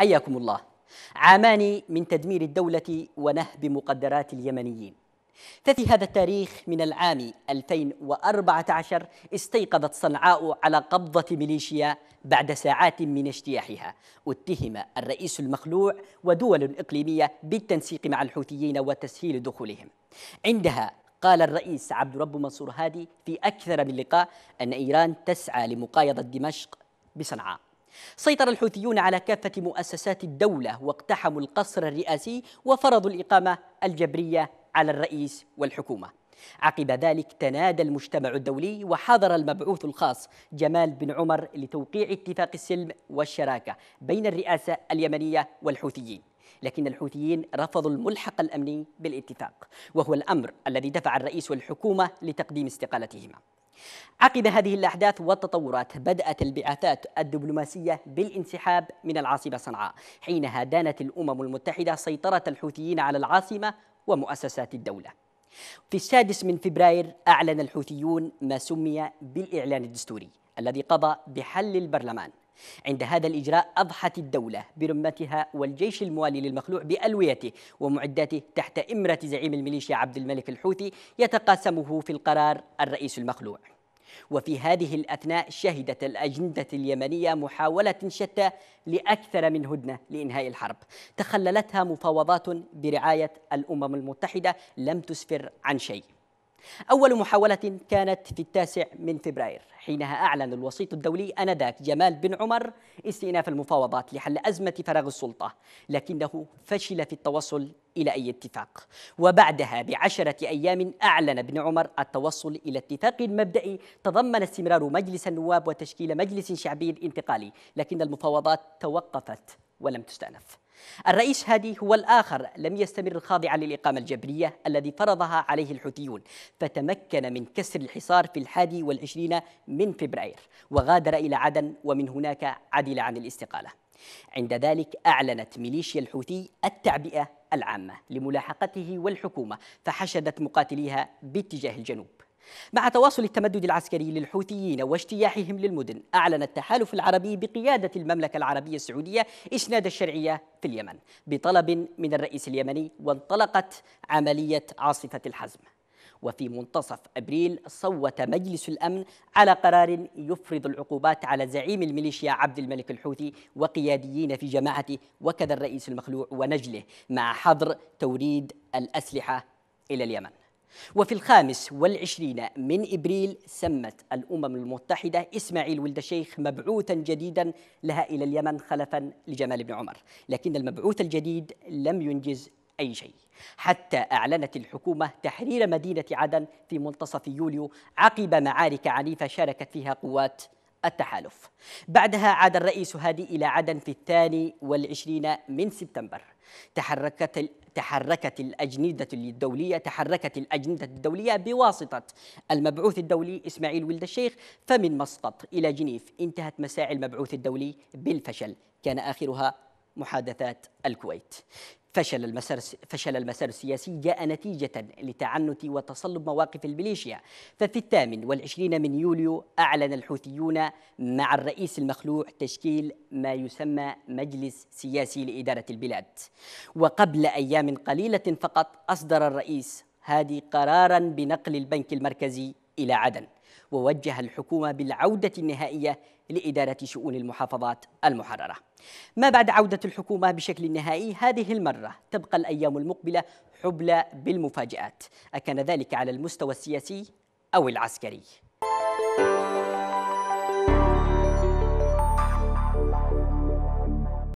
حياكم الله عامان من تدمير الدولة ونهب مقدرات اليمنيين ففي هذا التاريخ من العام 2014 استيقظت صنعاء على قبضة ميليشيا بعد ساعات من اجتياحها اتهم الرئيس المخلوع ودول إقليمية بالتنسيق مع الحوثيين وتسهيل دخولهم عندها قال الرئيس عبد رب منصور هادي في أكثر من لقاء أن إيران تسعى لمقايضة دمشق بصنعاء سيطر الحوثيون على كافة مؤسسات الدولة واقتحموا القصر الرئاسي وفرضوا الإقامة الجبرية على الرئيس والحكومة عقب ذلك تنادى المجتمع الدولي وحضر المبعوث الخاص جمال بن عمر لتوقيع اتفاق السلم والشراكة بين الرئاسة اليمنية والحوثيين لكن الحوثيين رفضوا الملحق الأمني بالاتفاق وهو الأمر الذي دفع الرئيس والحكومة لتقديم استقالتهما عقب هذه الأحداث والتطورات بدأت البعثات الدبلوماسية بالانسحاب من العاصمة صنعاء حينها دانت الأمم المتحدة سيطرة الحوثيين على العاصمة ومؤسسات الدولة في السادس من فبراير أعلن الحوثيون ما سمي بالإعلان الدستوري الذي قضى بحل البرلمان عند هذا الإجراء أضحت الدولة برمتها والجيش الموالي للمخلوع بألويته ومعداته تحت إمرة زعيم الميليشيا عبد الملك الحوثي يتقاسمه في القرار الرئيس المخلوع وفي هذه الأثناء شهدت الأجندة اليمنية محاولة شتى لأكثر من هدنة لإنهاء الحرب تخللتها مفاوضات برعاية الأمم المتحدة لم تسفر عن شيء أول محاولة كانت في التاسع من فبراير حينها أعلن الوسيط الدولي أنذاك جمال بن عمر استئناف المفاوضات لحل أزمة فراغ السلطة لكنه فشل في التوصل إلى أي اتفاق وبعدها بعشرة أيام أعلن ابن عمر التوصل إلى اتفاق مبدئي تضمن استمرار مجلس النواب وتشكيل مجلس شعبي انتقالي لكن المفاوضات توقفت ولم تستأنف الرئيس هادي هو الآخر لم يستمر الخاضع للإقامة الجبرية الذي فرضها عليه الحوثيون فتمكن من كسر الحصار في الحادي والعشرين من فبراير وغادر إلى عدن ومن هناك عدل عن الاستقالة عند ذلك أعلنت ميليشيا الحوثي التعبئة العامة لملاحقته والحكومة فحشدت مقاتليها باتجاه الجنوب مع تواصل التمدد العسكري للحوثيين واجتياحهم للمدن أعلن التحالف العربي بقيادة المملكة العربية السعودية إسناد الشرعية في اليمن بطلب من الرئيس اليمني وانطلقت عملية عاصفة الحزم وفي منتصف أبريل صوت مجلس الأمن على قرار يفرض العقوبات على زعيم الميليشيا عبد الملك الحوثي وقياديين في جماعته وكذا الرئيس المخلوع ونجله مع حظر توريد الأسلحة إلى اليمن وفي الخامس والعشرين من إبريل سمت الأمم المتحدة إسماعيل ولد الشيخ مبعوثا جديدا لها إلى اليمن خلفا لجمال بن عمر لكن المبعوث الجديد لم ينجز أي شيء حتى أعلنت الحكومة تحرير مدينة عدن في منتصف يوليو عقب معارك عنيفة شاركت فيها قوات التحالف بعدها عاد الرئيس هادي إلى عدن في الثاني والعشرين من سبتمبر تحركت تحركت الأجندة الدولية تحركت الأجندة الدولية بواسطة المبعوث الدولي إسماعيل ولد الشيخ فمن مسقط إلى جنيف انتهت مساعي المبعوث الدولي بالفشل كان آخرها محادثات الكويت فشل المسار فشل المسار السياسي جاء نتيجة لتعنت وتصلب مواقف الميليشيا ففي الثامن والعشرين من يوليو أعلن الحوثيون مع الرئيس المخلوع تشكيل ما يسمى مجلس سياسي لإدارة البلاد وقبل أيام قليلة فقط أصدر الرئيس هادي قرارا بنقل البنك المركزي إلى عدن ووجه الحكومة بالعودة النهائية لإدارة شؤون المحافظات المحررة ما بعد عودة الحكومة بشكل نهائي هذه المرة تبقى الأيام المقبلة حبلى بالمفاجآت أكان ذلك على المستوى السياسي أو العسكري